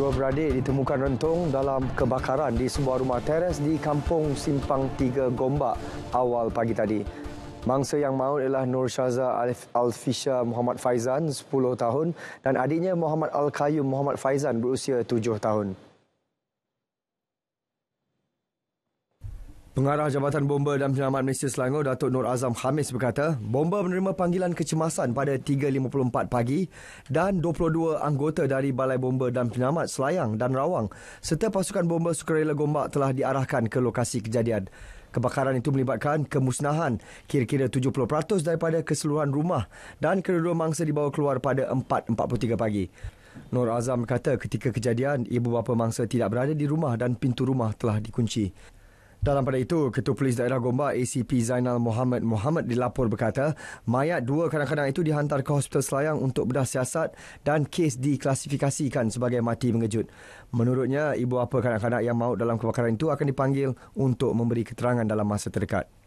Dua beradik ditemukan rentung dalam kebakaran di sebuah rumah teres di kampung Simpang Tiga Gombak awal pagi tadi. Mangsa yang maut ialah Nur Syaza Al-Fisha Muhammad Faizan, 10 tahun dan adiknya Muhammad Al-Qayyum Muhammad Faizan berusia 7 tahun. Pengarah Jabatan Bomba dan Penyelamat Malaysia Selangor Datuk Nur Azam Hamis berkata, bomba menerima panggilan kecemasan pada 3.54 pagi dan 22 anggota dari Balai Bomba dan Penyelamat Selayang dan Rawang serta pasukan bomba sukarela Gombak telah diarahkan ke lokasi kejadian. Kebakaran itu melibatkan kemusnahan kira-kira 70% daripada keseluruhan rumah dan kedua-dua mangsa dibawa keluar pada 4.43 pagi. Nur Azam kata ketika kejadian, ibu bapa mangsa tidak berada di rumah dan pintu rumah telah dikunci. Dalam pada itu, Ketua Polis Daerah Gombak ACP Zainal Mohamed Mohamed dilapor berkata, mayat dua kanak-kanak itu dihantar ke Hospital Selayang untuk bedah siasat dan kes diklasifikasikan sebagai mati mengejut. Menurutnya, ibu apa kanak-kanak yang maut dalam kebakaran itu akan dipanggil untuk memberi keterangan dalam masa terdekat.